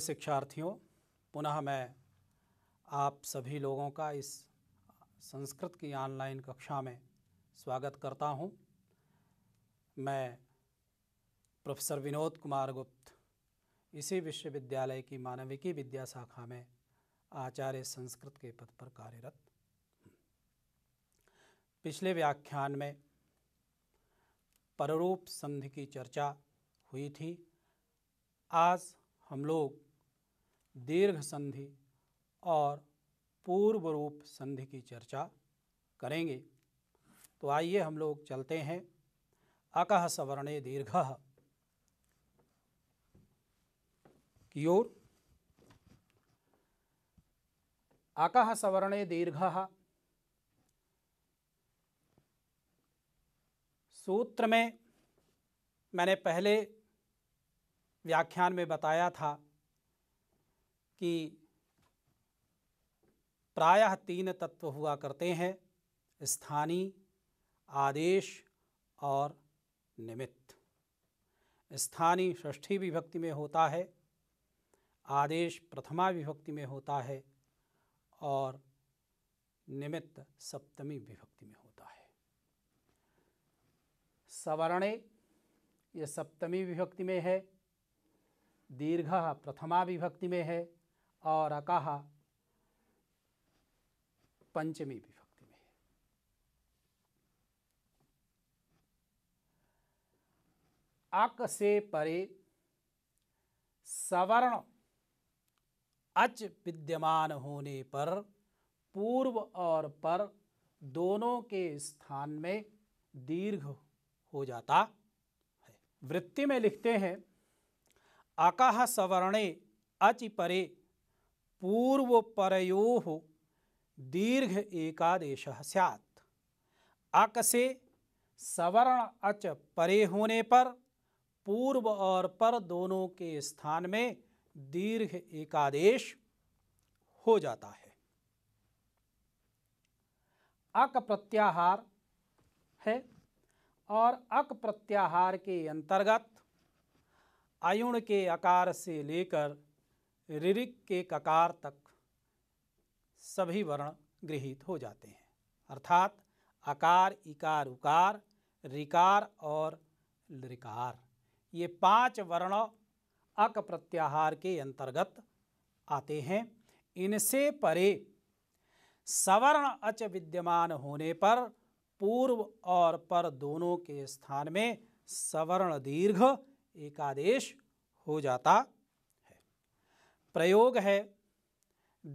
शिक्षार्थियों पुनः मैं आप सभी लोगों का इस संस्कृत की ऑनलाइन कक्षा में स्वागत करता हूं। मैं प्रोफेसर विनोद कुमार गुप्त इसी विश्वविद्यालय की मानविकी विद्या शाखा में आचार्य संस्कृत के पद पर कार्यरत पिछले व्याख्यान में पररूप संधि की चर्चा हुई थी आज हम लोग दीर्घ संधि और पूर्व रूप संधि की चर्चा करेंगे तो आइए हम लोग चलते हैं अकह सवर्णे दीर्घ की ओर अकह सवर्णे दीर्घ सूत्र में मैंने पहले व्याख्यान में बताया था कि प्रायः तीन तत्व हुआ करते हैं स्थानीय आदेश और निमित्त स्थानीय षष्ठी विभक्ति में होता है आदेश प्रथमा विभक्ति में होता है और निमित्त सप्तमी विभक्ति में होता है सवर्णे ये सप्तमी विभक्ति में है दीर्घ प्रथमा विभक्ति में है और अकाह पंचमी विभक्ति में अक से परे सवर्ण अच विद्यमान होने पर पूर्व और पर दोनों के स्थान में दीर्घ हो जाता है वृत्ति में लिखते हैं अकाह सवर्णे अचि परे पूर्व परयो दीर्घ एकादेश सैत् अक से सवर्ण अच परे होने पर पूर्व और पर दोनों के स्थान में दीर्घ एकादेश हो जाता है अक प्रत्याहार है और अक प्रत्याहार के अंतर्गत अयुण के आकार से लेकर ऋरिक के ककार तक सभी वर्ण गृहित हो जाते हैं अर्थात अकार इकार उकार रिकार और रिकार ये पांच वर्ण अक प्रत्याहार के अंतर्गत आते हैं इनसे परे सवर्ण अच विद्यमान होने पर पूर्व और पर दोनों के स्थान में सवर्ण दीर्घ एकादेश हो जाता प्रयोग है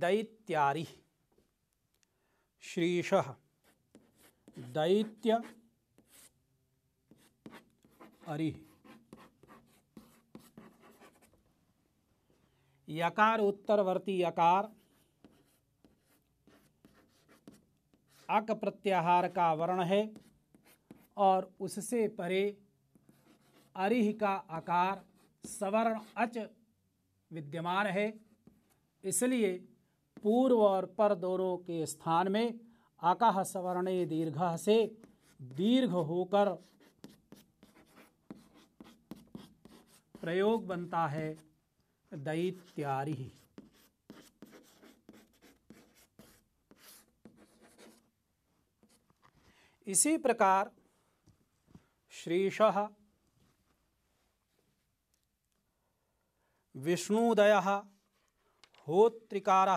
दैत्यारी श्रीश दैत्य अरि यकार उत्तरवर्ती यकार अक प्रत्याहार का वर्ण है और उससे परे अरिह का आकार सवर्ण अच विद्यमान है इसलिए पूर्व और पर दोनों के स्थान में आकाह सवर्ण दीर्घ से दीर्घ होकर प्रयोग बनता है दैत्यारी इसी प्रकार श्रीशह विष्णुदय होत्रिकार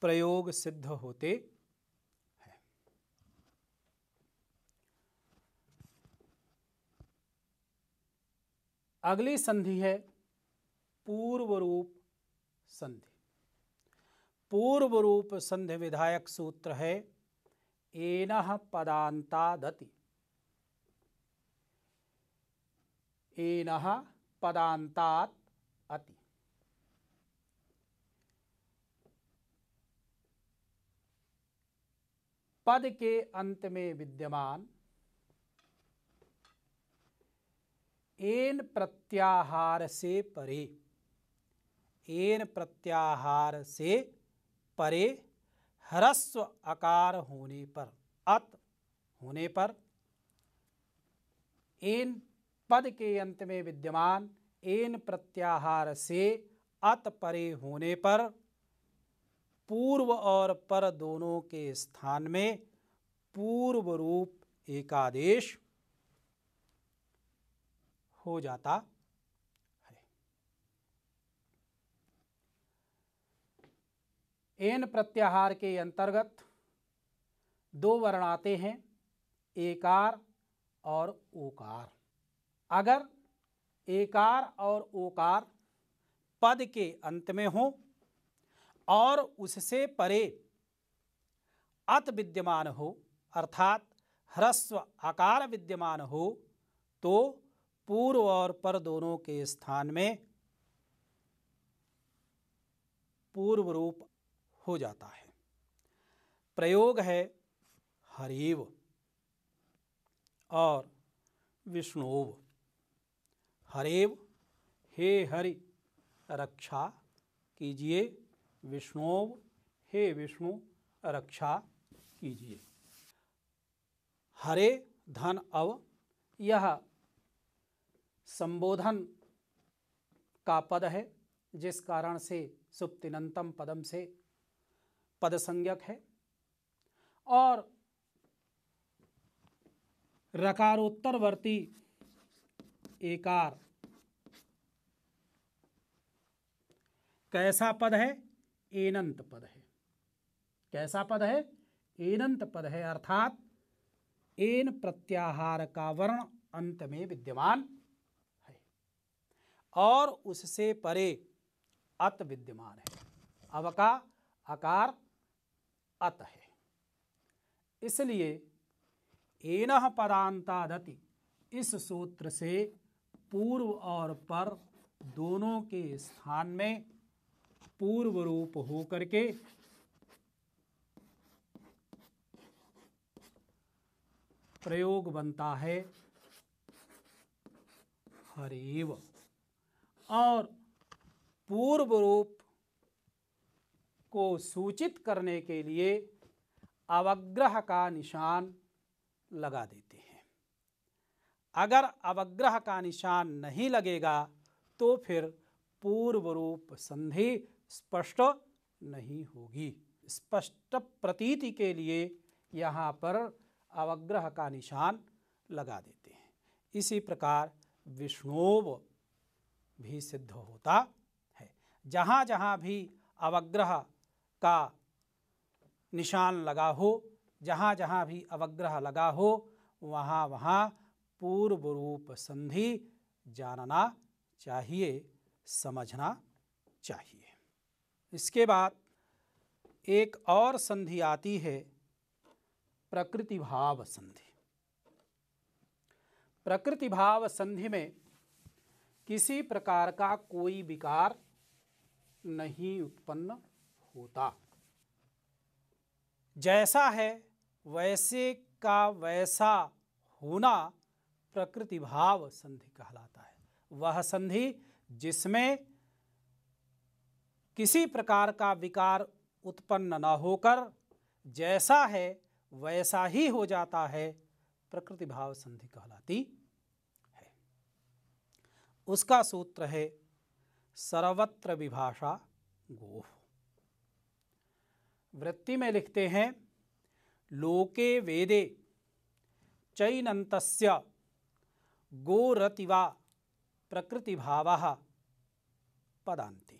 प्रयोग सिद्ध होते हैं अगली संधि है पूर्व रूप संधि पूर्व रूप संधि विधायक सूत्र है एन दति एन पदांतात अति पद के अंत में विद्यमान एन प्रत्याहार से परे एन प्रत्याहार से परे ह्रस्व आकार होने पर अत होने पर एन पद के अंत में विद्यमान एन प्रत्याहार से अत परे होने पर पूर्व और पर दोनों के स्थान में पूर्व रूप एकादेश हो जाता है एन प्रत्याहार के अंतर्गत दो वर्ण आते हैं एकार और ओकार अगर एकार और ओकार पद के अंत में हो और उससे परे अत विद्यमान हो अर्थात ह्रस्व आकार विद्यमान हो तो पूर्व और पर दोनों के स्थान में पूर्व रूप हो जाता है प्रयोग है हरिव और विष्णुव हरेव हे हरि रक्षा कीजिए विष्णोव हे विष्णु रक्षा कीजिए हरे धन अव यह संबोधन का पद है जिस कारण से सुप्तिनंतम पदम से पद संज्ञक है और रकारोत्तरवर्ती एकार कैसा पद है एनंत पद है कैसा पद है एनंत पद है अर्थात एन प्रत्याहार का वर्ण अंत में विद्यमान है और उससे परे अत विद्यमान है अव का अत है इसलिए एन पदांतादति इस सूत्र से पूर्व और पर दोनों के स्थान में पूर्व रूप होकर के प्रयोग बनता है हरेव और पूर्व रूप को सूचित करने के लिए अवग्रह का निशान लगा देते अगर अवग्रह का निशान नहीं लगेगा तो फिर पूर्व रूप संधि स्पष्ट नहीं होगी स्पष्ट प्रतीति के लिए यहाँ पर अवग्रह का निशान लगा देते हैं इसी प्रकार विष्णोव भी सिद्ध होता है जहाँ जहाँ भी अवग्रह का निशान लगा हो जहाँ जहाँ भी अवग्रह लगा हो वहाँ वहाँ पूर्व रूप संधि जानना चाहिए समझना चाहिए इसके बाद एक और संधि आती है प्रकृति भाव संधि प्रकृति भाव संधि में किसी प्रकार का कोई विकार नहीं उत्पन्न होता जैसा है वैसे का वैसा होना प्रकृति भाव संधि कहलाता है वह संधि जिसमें किसी प्रकार का विकार उत्पन्न न होकर जैसा है वैसा ही हो जाता है प्रकृति भाव संधि कहलाती है उसका सूत्र है सर्वत्र विभाषा गोह वृत्ति में लिखते हैं लोके वेदे चैनंतस्य गोरतिवा प्रकृति भाव पदांति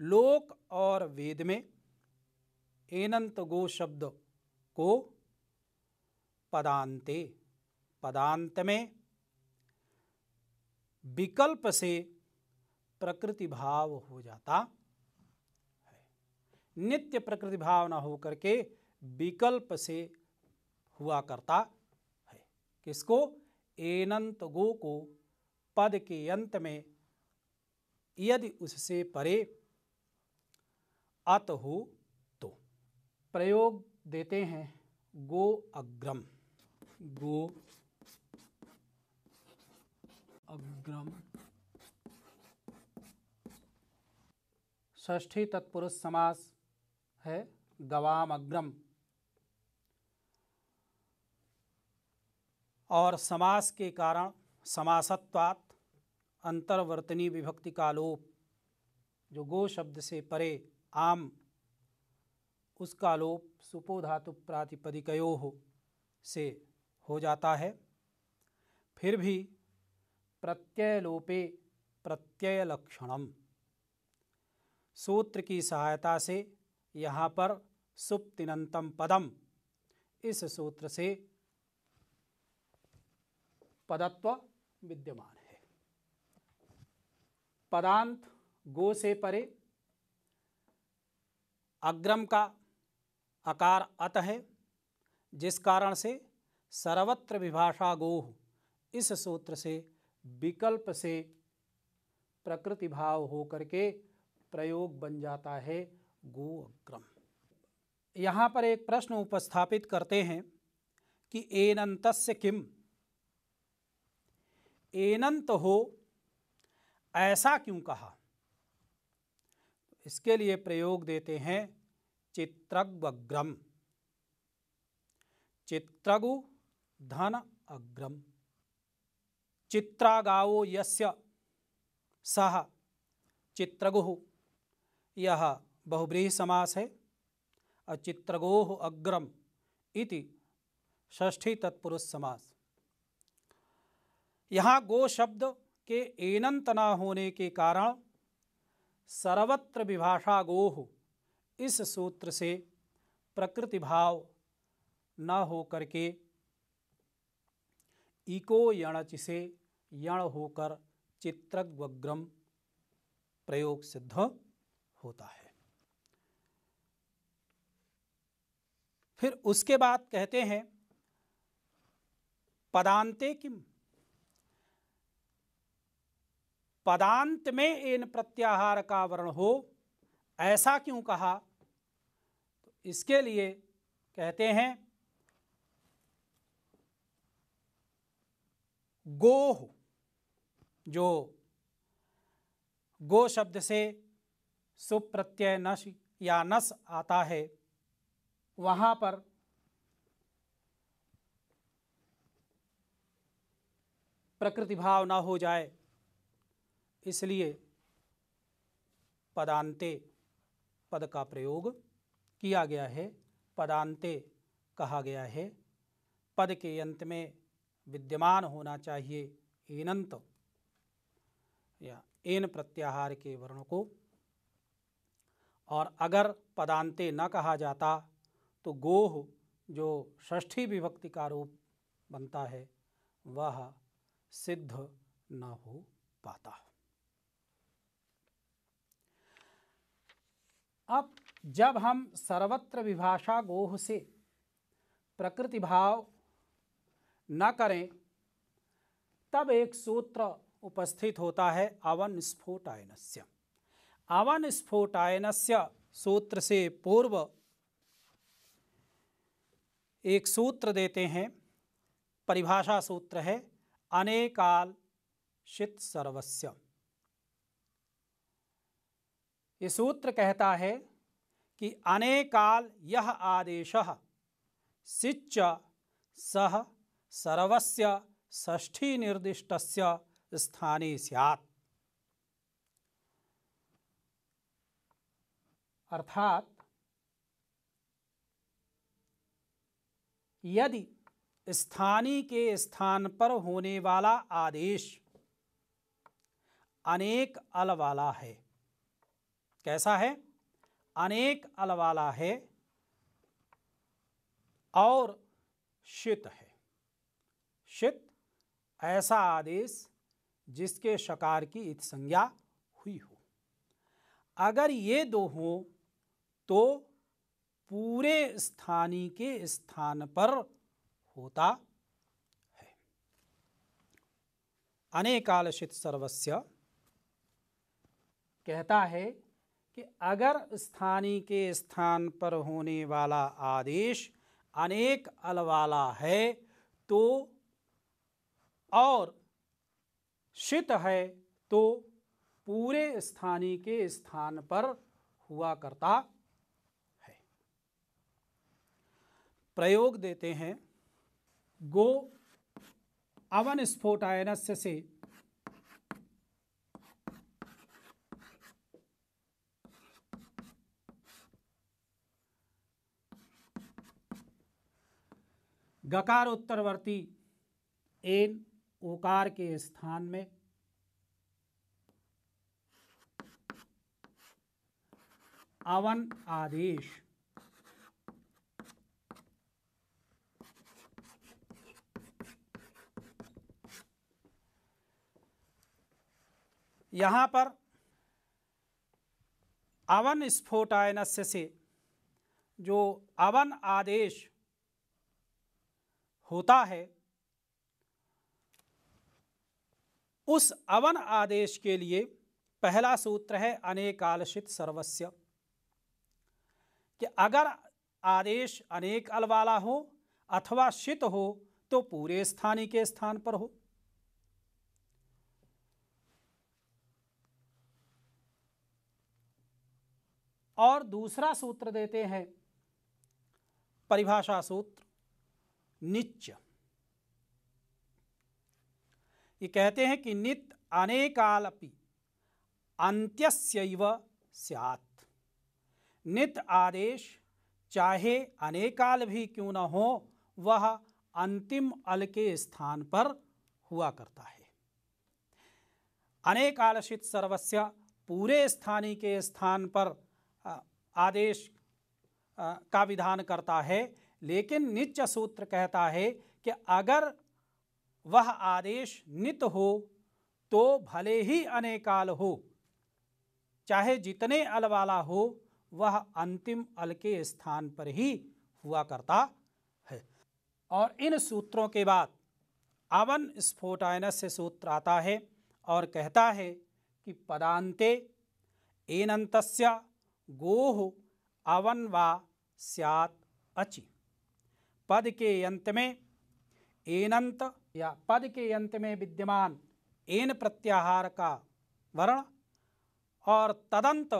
लोक और वेद में एनंत गो शब्द को पदांते पदांत में विकल्प से प्रकृति भाव हो जाता है नित्य प्रकृति भाव ना हो करके विकल्प से हुआ करता है किसको एनंत गो को पद के अंत में यदि उससे परे अत हो तो प्रयोग देते हैं गो अग्रम गो अग्रम ष्ठी तत्पुरुष समास है गवाम अग्रम और समास के कारण समासत्वात अंतर्वर्तनी विभक्ति का लोप जो गो शब्द से परे आम उसका लोप सुपोधातु प्रातिपदिकयो से हो जाता है फिर भी प्रत्यय लोपे प्रत्यय लक्षणम सूत्र की सहायता से यहाँ पर सुप्तिनंतम पदम इस सूत्र से पदत्व विद्यमान है पदांत गो से परे अग्रम का आकार अत है जिस कारण से सर्वत्र विभाषा गोह इस सूत्र से विकल्प से प्रकृति भाव होकर के प्रयोग बन जाता है गो अग्रम यहाँ पर एक प्रश्न उपस्थापित करते हैं कि एनंत किम एनंत हो ऐसा क्यों कहा इसके लिए प्रयोग देते हैं चित्रग्वग्रम चित्रगु धन अग्रम चित्रागावो यस्य सह चित्रगुह यह बहुब्रीह समास है और चित्रगोह अग्रम इति षष्ठी तत्पुरुष समास यहाँ गो शब्द के एनंत न होने के कारण सर्वत्र विभाषा गोह इस सूत्र से प्रकृति भाव न हो करके इको यणच से यण होकर चित्रग्वग्रम प्रयोग सिद्ध होता है फिर उसके बाद कहते हैं पदांते किम पदांत में इन प्रत्याहार का वर्ण हो ऐसा क्यों कहा तो इसके लिए कहते हैं गोह जो गो शब्द से सुप्रत्यय नश या नस आता है वहां पर प्रकृति भाव ना हो जाए इसलिए पदांते पद का प्रयोग किया गया है पदांते कहा गया है पद के अंत में विद्यमान होना चाहिए एनंत या एन प्रत्याहार के वर्ण को और अगर पदांते न कहा जाता तो गोह जो षष्ठी विभक्ति का रूप बनता है वह सिद्ध न हो पाता अब जब हम सर्वत्र विभाषा गोह से प्रकृति भाव न करें तब एक सूत्र उपस्थित होता है अवन स्फोटायन से अवन से सूत्र से पूर्व एक सूत्र देते हैं परिभाषा सूत्र है अनेकाल शित सर्वस्व ये सूत्र कहता है कि अनेकाल यह आदेश सिच्च सह सर्वस्य ष्ठी निर्दिष्ट स्थाने सियात अर्थात यदि स्थानी के स्थान पर होने वाला आदेश अनेक अल वाला है कैसा है अनेक अलवाला है और शित है शित ऐसा आदेश जिसके शकार की इत संज्ञा हुई हो अगर ये दो हों तो पूरे स्थानी के स्थान पर होता है अनेकालशित सर्वस्य कहता है कि अगर स्थानीय के स्थान पर होने वाला आदेश अनेक अल वाला है तो और शित है तो पूरे स्थानीय के स्थान पर हुआ करता है प्रयोग देते हैं गो अवन स्फोटायनस्य से गकार उत्तरवर्ती एन ओकार के स्थान में अवन आदेश यहां पर अवन स्फोटायनस्य से जो अवन आदेश होता है उस अवन आदेश के लिए पहला सूत्र है अनेकालशित सर्वस्य कि अगर आदेश अनेक अल वाला हो अथवा शित हो तो पूरे स्थानी के स्थान पर हो और दूसरा सूत्र देते हैं परिभाषा सूत्र नित्य ये कहते हैं कि नित अनेकाल अंत्य सियात नित आदेश चाहे अनेकाल भी क्यों न हो वह अंतिम अल के स्थान पर हुआ करता है अनेकालशित सर्वस्य पूरे स्थानी के स्थान पर आदेश का विधान करता है लेकिन नित्य सूत्र कहता है कि अगर वह आदेश नित हो तो भले ही अनेकाल हो चाहे जितने अल वाला हो वह अंतिम अल के स्थान पर ही हुआ करता है और इन सूत्रों के बाद अवन स्फोटायनस से सूत्र आता है और कहता है कि पदांते एनंतस्य गोह अवन वा स्यात अचि पद के अंत में अंत या पद के अंत में विद्यमान एन प्रत्याहार का वर्ण और तदंत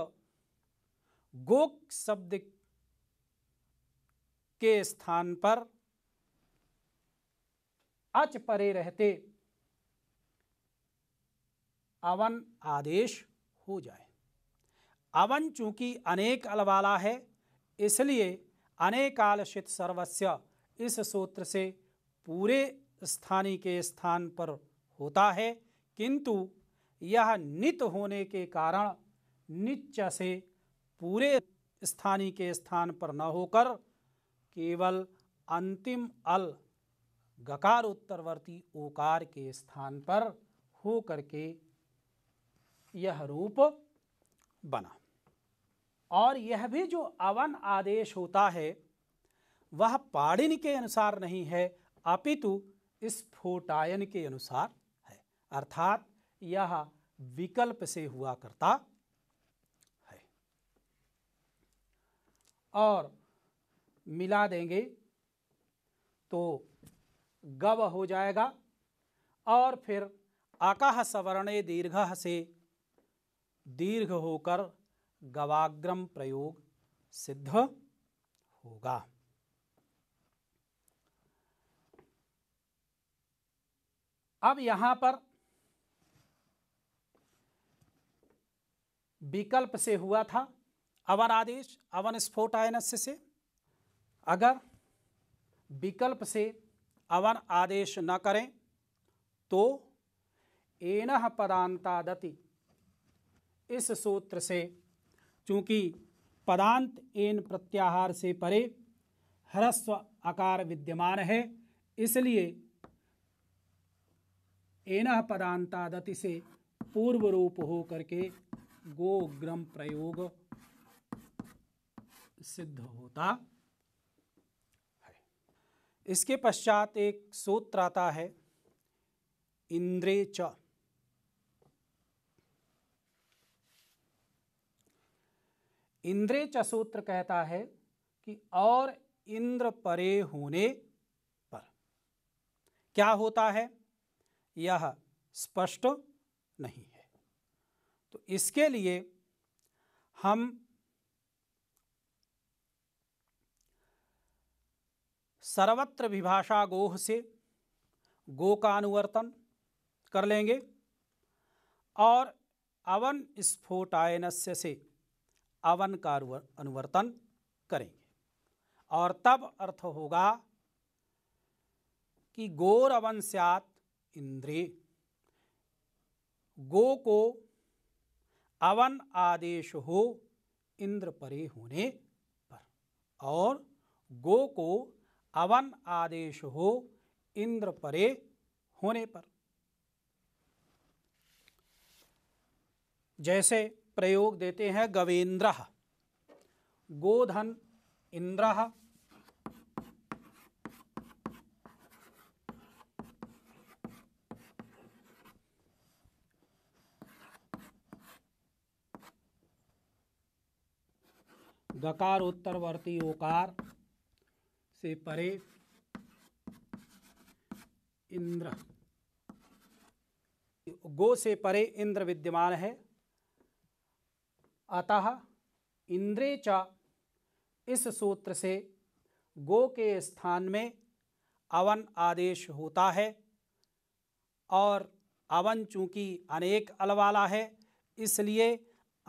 गोक शब्द के स्थान पर अच परे रहते अवन आदेश हो जाए अवन चूंकि अनेक अलवाला है इसलिए अनेकालशित सर्वस्य इस सूत्र से पूरे स्थानी के स्थान पर होता है किंतु यह नित होने के कारण निच से पूरे स्थानी के स्थान पर न होकर केवल अंतिम अल गकार उत्तरवर्ती ओकार के स्थान पर हो करके यह रूप बना और यह भी जो अवन आदेश होता है वह पाड़िन के अनुसार नहीं है अपितु स्फोटायन के अनुसार है अर्थात यह विकल्प से हुआ करता है और मिला देंगे तो गव हो जाएगा और फिर आकाह सवर्णे दीर्घ से दीर्घ होकर गवाग्रम प्रयोग सिद्ध होगा अब यहां पर विकल्प से हुआ था अवन आदेश अवन स्फोट आयनस्य से अगर विकल्प से अवन आदेश न करें तो एन पदांतादति इस सूत्र से चूंकि पदांत एन प्रत्याहार से परे ह्रस्व आकार विद्यमान है इसलिए एन पदांतादति से पूर्व रूप हो करके गोग्रम प्रयोग सिद्ध होता है इसके पश्चात एक सूत्र आता है इंद्रे च इंद्रे च सूत्र कहता है कि और इंद्र परे होने पर क्या होता है यह स्पष्ट नहीं है तो इसके लिए हम सर्वत्र विभाषा गोह से गो का अनुवर्तन कर लेंगे और अवन स्फोटायनस्य से अवन का अनुवर्तन करेंगे और तब अर्थ होगा कि गोर अवन स्यात इंद्रे गो को अवन आदेश हो इंद्र परे होने पर और गो को अवन आदेश हो इंद्र परे होने पर जैसे प्रयोग देते हैं गवेंद्र गोधन इंद्र गकार उत्तरवर्ती ओकार से परे इंद्र गो से परे इंद्र विद्यमान है अतः इंद्रे च इस सूत्र से गो के स्थान में अवन आदेश होता है और अवन चूंकि अनेक अल वाला है इसलिए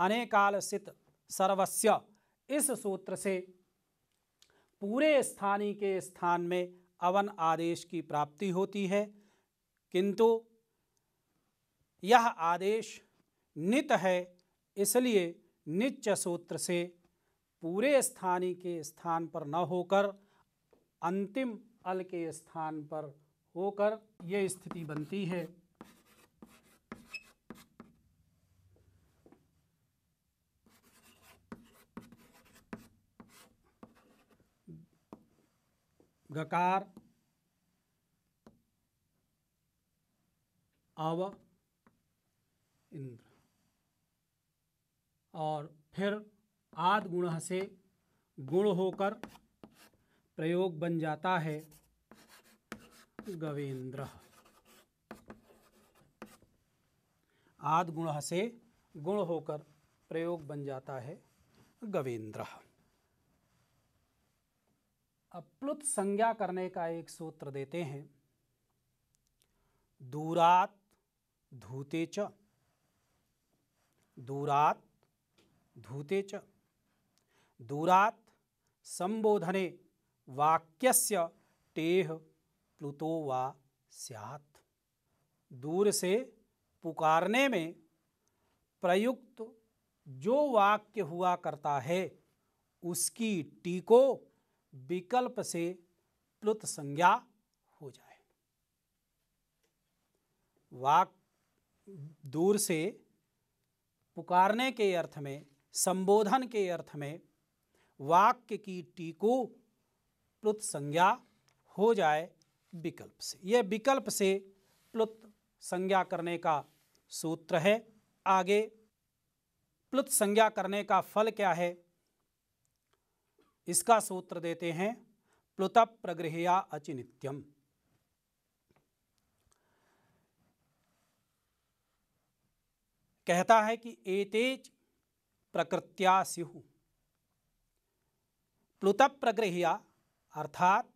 अनेकाल सित सर्वस्व इस सूत्र से पूरे स्थानी के स्थान में अवन आदेश की प्राप्ति होती है किंतु यह आदेश नित है इसलिए निच सूत्र से पूरे स्थानी के स्थान पर न होकर अंतिम अल के स्थान पर होकर यह स्थिति बनती है गकार अव इंद्र और फिर आद गुण से गुण होकर प्रयोग बन जाता है गवेंद्र आद गुण से गुण होकर प्रयोग बन जाता है गवेंद्र अप्लुत संज्ञा करने का एक सूत्र देते हैं दूरात धूते च दूरात धूते च दूरात संबोधने वाक्यस्य टेह प्लुतो वा स्यात् दूर से पुकारने में प्रयुक्त जो वाक्य हुआ करता है उसकी टीको को विकल्प से प्लुत संज्ञा हो जाए वाक दूर से पुकारने के अर्थ में संबोधन के अर्थ में वाक्य की टीको प्लुत संज्ञा हो जाए विकल्प से यह विकल्प से प्लुत संज्ञा करने का सूत्र है आगे प्लुत संज्ञा करने का फल क्या है इसका सूत्र देते हैं प्लुत प्रगृहया अचिनित्यम कहता है कि एतेज प्रकृत्या सिहु प्लुत प्रगृहया अर्थात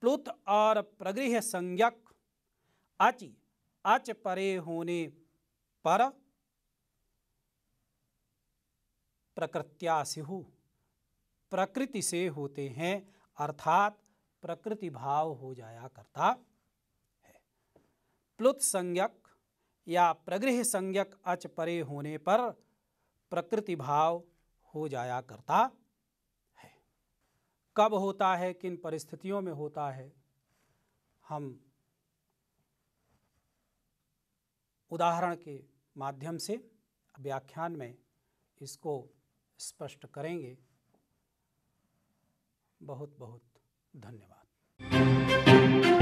प्लुत और प्रगृह संज्ञक अचि अच परे होने पर प्रकृत्या स्यु प्रकृति से होते हैं अर्थात प्रकृति भाव हो जाया करता है प्लुत संज्ञक या प्रगृह संज्ञक अच परे होने पर प्रकृति भाव हो जाया करता है कब होता है किन परिस्थितियों में होता है हम उदाहरण के माध्यम से व्याख्यान में इसको स्पष्ट करेंगे बहुत बहुत धन्यवाद